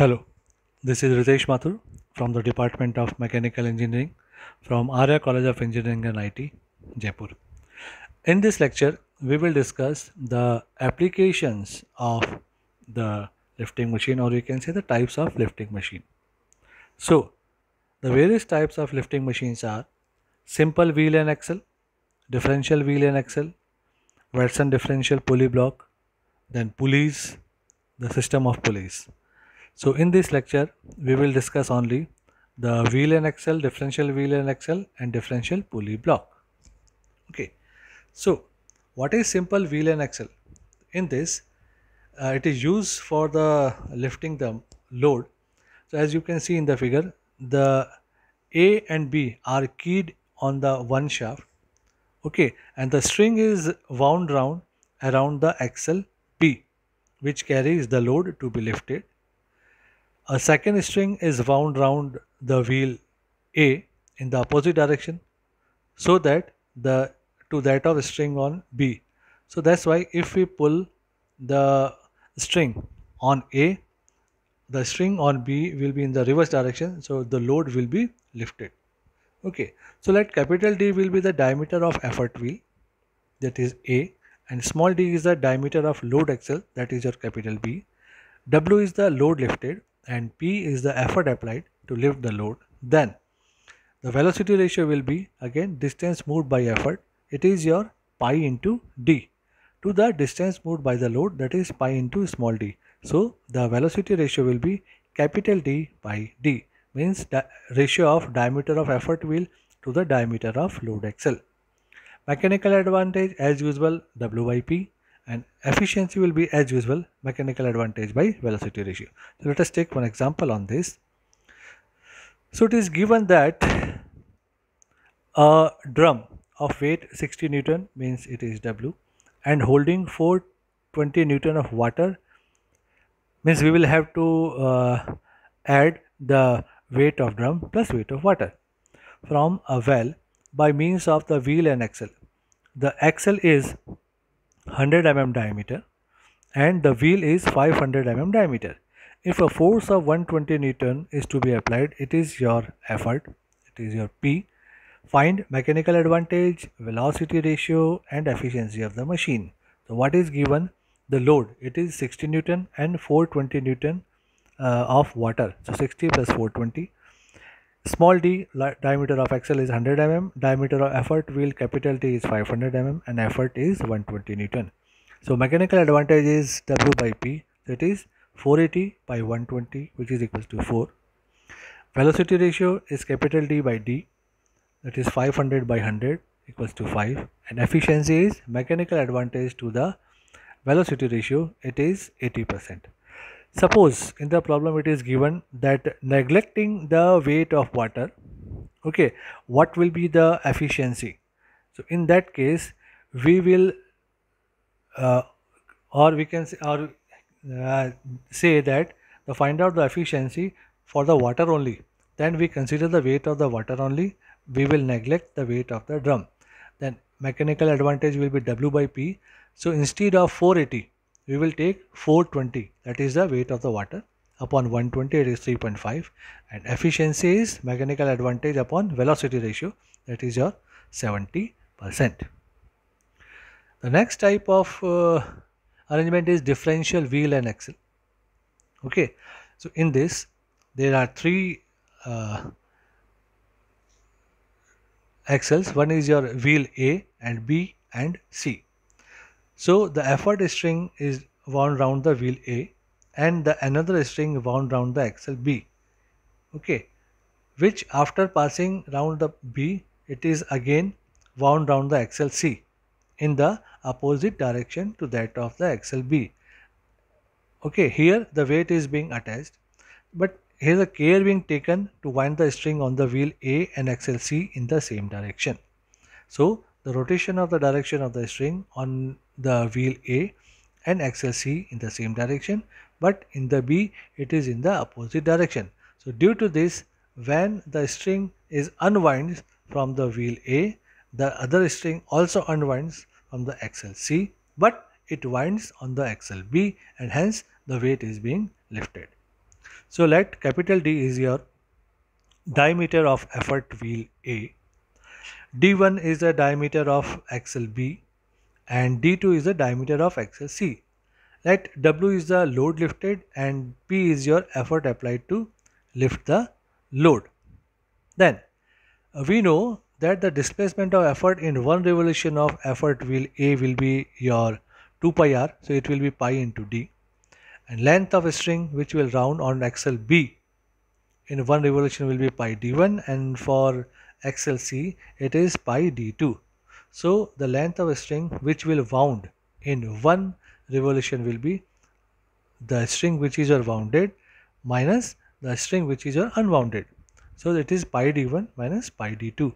Hello, this is Ritesh Mathur from the Department of Mechanical Engineering from Arya College of Engineering and IT, Jaipur. In this lecture, we will discuss the applications of the lifting machine or you can say the types of lifting machine. So, the various types of lifting machines are simple wheel and axle, differential wheel and axle, Watson differential pulley block, then pulleys, the system of pulleys. So in this lecture, we will discuss only the wheel and axle, differential wheel and axle and differential pulley block. Okay. So what is simple wheel and axle? In this, uh, it is used for the lifting the load. So as you can see in the figure, the A and B are keyed on the one shaft. Okay. And the string is wound round around the axle B, which carries the load to be lifted a second string is wound round the wheel A in the opposite direction so that the to that of string on B. So that's why if we pull the string on A, the string on B will be in the reverse direction. So the load will be lifted. Okay. So let capital D will be the diameter of effort wheel that is A and small d is the diameter of load axle that is your capital B. W is the load lifted and P is the effort applied to lift the load, then the velocity ratio will be again distance moved by effort. It is your pi into d to the distance moved by the load that is pi into small d. So the velocity ratio will be capital D by d means the ratio of diameter of effort wheel to the diameter of load axle. Mechanical advantage as usual W by P and efficiency will be as usual mechanical advantage by velocity ratio. So let us take one example on this. So it is given that a drum of weight 60 Newton means it is W and holding 420 Newton of water means we will have to uh, add the weight of drum plus weight of water from a well by means of the wheel and axle. The axle is 100 mm diameter and the wheel is 500 mm diameter. If a force of 120 Newton is to be applied, it is your effort, it is your P. Find mechanical advantage, velocity ratio and efficiency of the machine. So what is given? The load, it is 60 Newton and 420 Newton uh, of water. So 60 plus 420 Small d diameter of axle is 100 mm, diameter of effort wheel capital T is 500 mm and effort is 120 Newton. So mechanical advantage is W by P that is 480 by 120 which is equals to 4. Velocity ratio is capital D by D that is 500 by 100 equals to 5 and efficiency is mechanical advantage to the velocity ratio it is 80 percent Suppose in the problem it is given that neglecting the weight of water, okay, what will be the efficiency? So in that case, we will uh, or we can say, or uh, say that the find out the efficiency for the water only then we consider the weight of the water only we will neglect the weight of the drum then mechanical advantage will be w by p so instead of 480 we will take 420 that is the weight of the water upon 120 it is 3.5 and efficiency is mechanical advantage upon velocity ratio that is your 70 percent the next type of uh, arrangement is differential wheel and axle okay so in this there are three uh, axles one is your wheel a and b and c so the effort string is wound round the wheel A and the another string wound round the axle B. Okay, which after passing round the B, it is again wound round the axle C in the opposite direction to that of the axle B. Okay, here the weight is being attached, but here the care being taken to wind the string on the wheel A and axle C in the same direction. So the rotation of the direction of the string on the wheel A and axle C in the same direction but in the B it is in the opposite direction. So due to this when the string is unwinds from the wheel A the other string also unwinds from the axle C but it winds on the axle B and hence the weight is being lifted. So let capital D is your diameter of effort wheel A D1 is the diameter of axle B and D2 is the diameter of axle C. Let W is the load lifted and P is your effort applied to lift the load. Then uh, we know that the displacement of effort in one revolution of effort wheel A will be your 2 pi r, so it will be pi into D and length of a string which will round on axle B in one revolution will be pi D1 and for XLC, it is pi d2. So the length of a string which will wound in one revolution will be the string which is your wounded minus the string which is your unwounded. So it is pi d1 minus pi d2.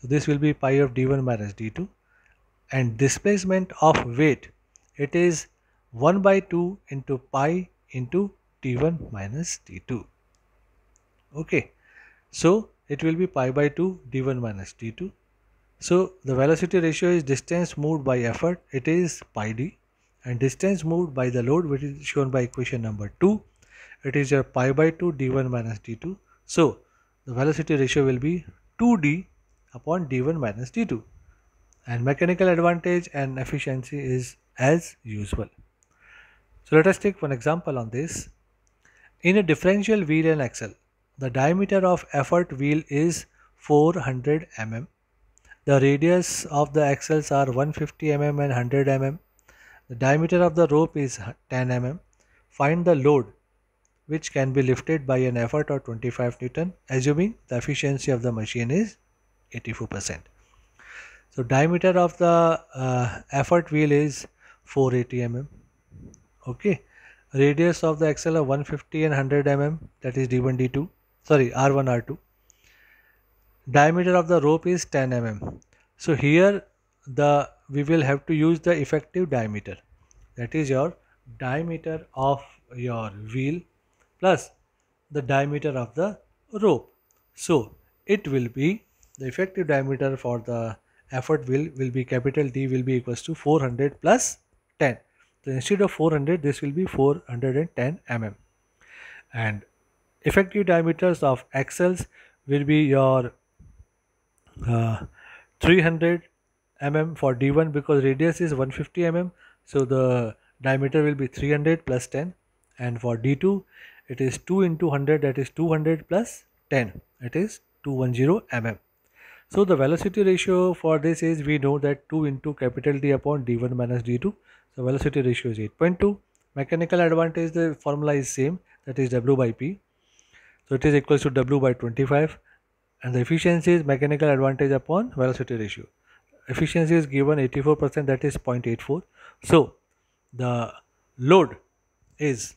So this will be pi of d1 minus d2 and displacement of weight it is 1 by 2 into pi into t1 minus t2. Okay. So it will be pi by 2 d1 minus d2. So the velocity ratio is distance moved by effort, it is pi d and distance moved by the load which is shown by equation number 2, it is your pi by 2 d1 minus d2. So the velocity ratio will be 2d upon d1 minus d2 and mechanical advantage and efficiency is as usual. So let us take one example on this. In a differential wheel and axle, the diameter of effort wheel is 400 mm. The radius of the axles are 150 mm and 100 mm. The diameter of the rope is 10 mm. Find the load which can be lifted by an effort of 25 Newton assuming the efficiency of the machine is 84%. So diameter of the uh, effort wheel is 480 mm. Okay. Radius of the axle are 150 and 100 mm that is D1 D2 sorry R1 R2 diameter of the rope is 10 mm so here the we will have to use the effective diameter that is your diameter of your wheel plus the diameter of the rope so it will be the effective diameter for the effort wheel will be capital D will be equals to 400 plus 10 so instead of 400 this will be 410 mm and effective diameters of axles will be your uh, 300 mm for d1 because radius is 150 mm so the diameter will be 300 plus 10 and for d2 it is 2 into 100 that is 200 plus 10 it is 210 mm so the velocity ratio for this is we know that 2 into capital d upon d1 minus d2 so velocity ratio is 8.2 mechanical advantage the formula is same that is w by p so it is equals to W by 25 and the efficiency is mechanical advantage upon velocity ratio. Efficiency is given 84% that is 0.84. So the load is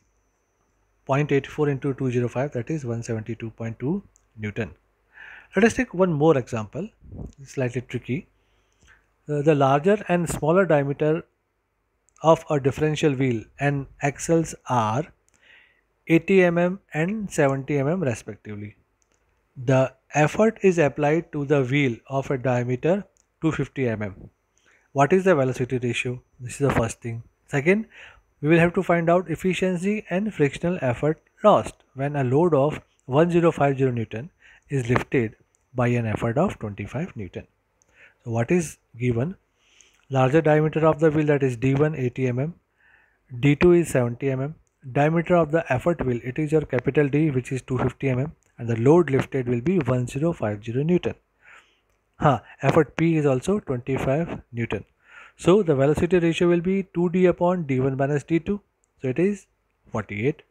0.84 into 205 that is 172.2 Newton. Let us take one more example, slightly tricky. Uh, the larger and smaller diameter of a differential wheel and axles are 80 mm and 70 mm respectively. The effort is applied to the wheel of a diameter 250 mm. What is the velocity ratio? This is the first thing. Second, we will have to find out efficiency and frictional effort lost when a load of 1050 Newton is lifted by an effort of 25 Newton. So what is given? Larger diameter of the wheel that is D1 80 mm, D2 is 70 mm, diameter of the effort wheel it is your capital D which is 250 mm and the load lifted will be 1050 Newton. Huh, effort P is also 25 Newton. So the velocity ratio will be 2d upon d1 minus d2. So it is 48.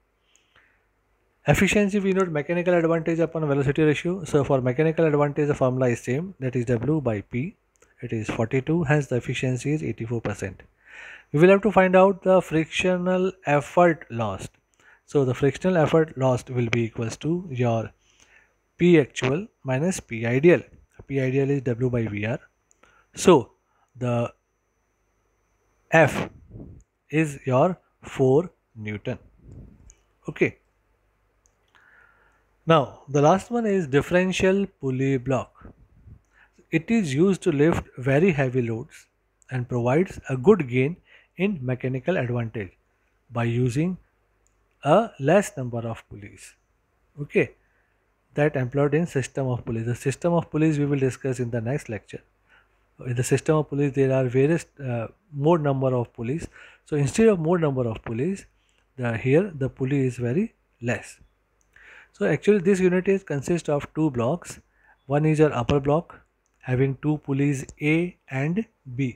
Efficiency we note mechanical advantage upon velocity ratio. So for mechanical advantage the formula is same that is W by P. It is 42 hence the efficiency is 84 percent you will have to find out the frictional effort lost so the frictional effort lost will be equals to your p actual minus p ideal p ideal is w by vr so the f is your 4 newton okay now the last one is differential pulley block it is used to lift very heavy loads and provides a good gain in mechanical advantage by using a less number of pulleys okay that employed in system of pulleys the system of pulleys we will discuss in the next lecture in the system of pulleys there are various uh, more number of pulleys so instead of more number of pulleys the here the pulley is very less so actually this unit is consists of two blocks one is your upper block having two pulleys a and b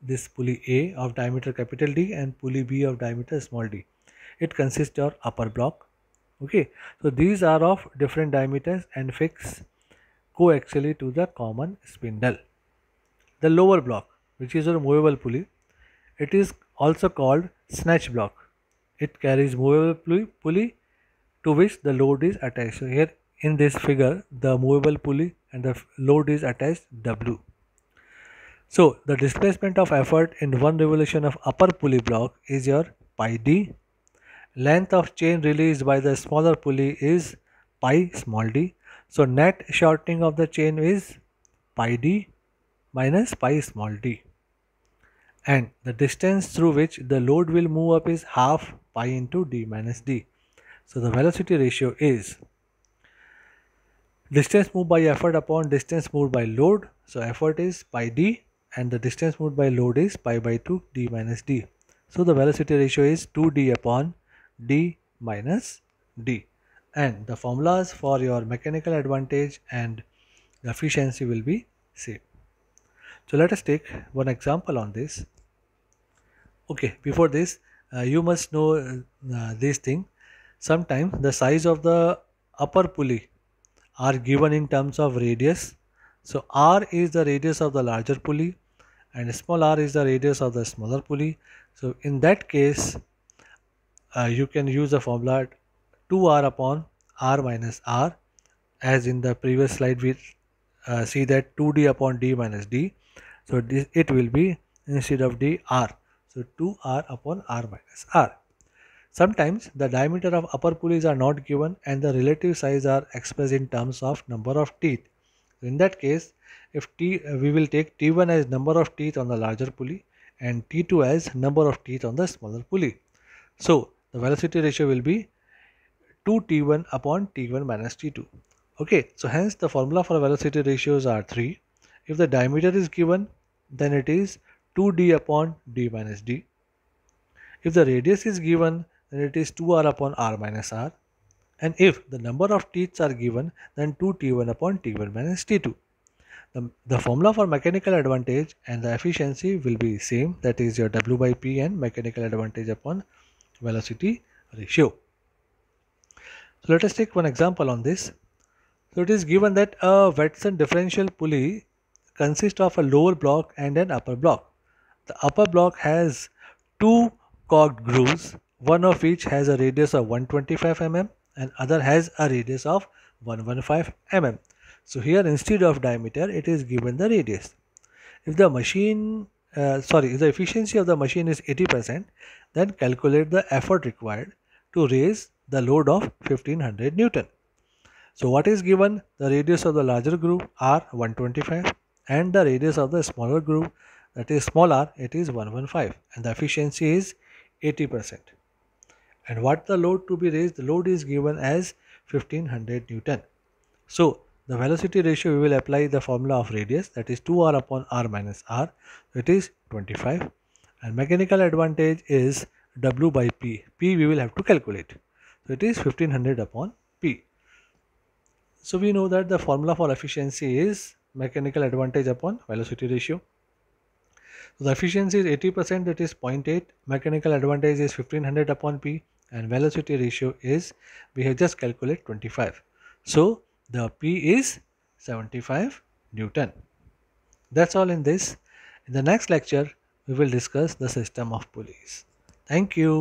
this pulley A of diameter capital D and pulley B of diameter small d. It consists of upper block. Okay, so these are of different diameters and fixed coaxially to the common spindle. The lower block, which is a movable pulley, it is also called snatch block. It carries movable pulley, pulley to which the load is attached. So here in this figure, the movable pulley and the load is attached W. So the displacement of effort in one revolution of upper pulley block is your pi d. Length of chain released by the smaller pulley is pi small d. So net shortening of the chain is pi d minus pi small d. And the distance through which the load will move up is half pi into d minus d. So the velocity ratio is distance moved by effort upon distance moved by load. So effort is pi d and the distance moved by load is pi by 2 d minus d. So the velocity ratio is 2d upon d minus d and the formulas for your mechanical advantage and the efficiency will be same. So let us take one example on this. Okay, before this uh, you must know uh, uh this thing. Sometimes the size of the upper pulley are given in terms of radius so r is the radius of the larger pulley and small r is the radius of the smaller pulley. So in that case, uh, you can use the formula 2r upon r minus r as in the previous slide we uh, see that 2d upon d minus d. So this, it will be instead of d r. So 2r upon r minus r. Sometimes the diameter of upper pulleys are not given and the relative size are expressed in terms of number of teeth. In that case, if t uh, we will take t1 as number of teeth on the larger pulley and t2 as number of teeth on the smaller pulley. So the velocity ratio will be 2t1 upon t1 minus t2. Okay, so hence the formula for velocity ratios are 3. If the diameter is given, then it is 2d upon d minus d. If the radius is given, then it is 2r upon r minus r. And if the number of teeth are given, then 2T1 upon T1 minus T2. The, the formula for mechanical advantage and the efficiency will be same that is your W by P and mechanical advantage upon velocity ratio. So let us take one example on this. So it is given that a Watson differential pulley consists of a lower block and an upper block. The upper block has two cogged grooves, one of which has a radius of 125 mm and other has a radius of 115 mm. So here instead of diameter it is given the radius. If the machine uh, sorry if the efficiency of the machine is 80% then calculate the effort required to raise the load of 1500 Newton. So what is given? The radius of the larger group R 125 and the radius of the smaller group that is small r it is 115 and the efficiency is 80 percent and what the load to be raised the load is given as 1500 newton so the velocity ratio we will apply the formula of radius that is 2r upon r minus r it is 25 and mechanical advantage is w by p p we will have to calculate so it is 1500 upon p so we know that the formula for efficiency is mechanical advantage upon velocity ratio so the efficiency is 80 percent that is 0.8 mechanical advantage is 1500 upon p and velocity ratio is we have just calculated 25 so the p is 75 newton that's all in this in the next lecture we will discuss the system of pulleys thank you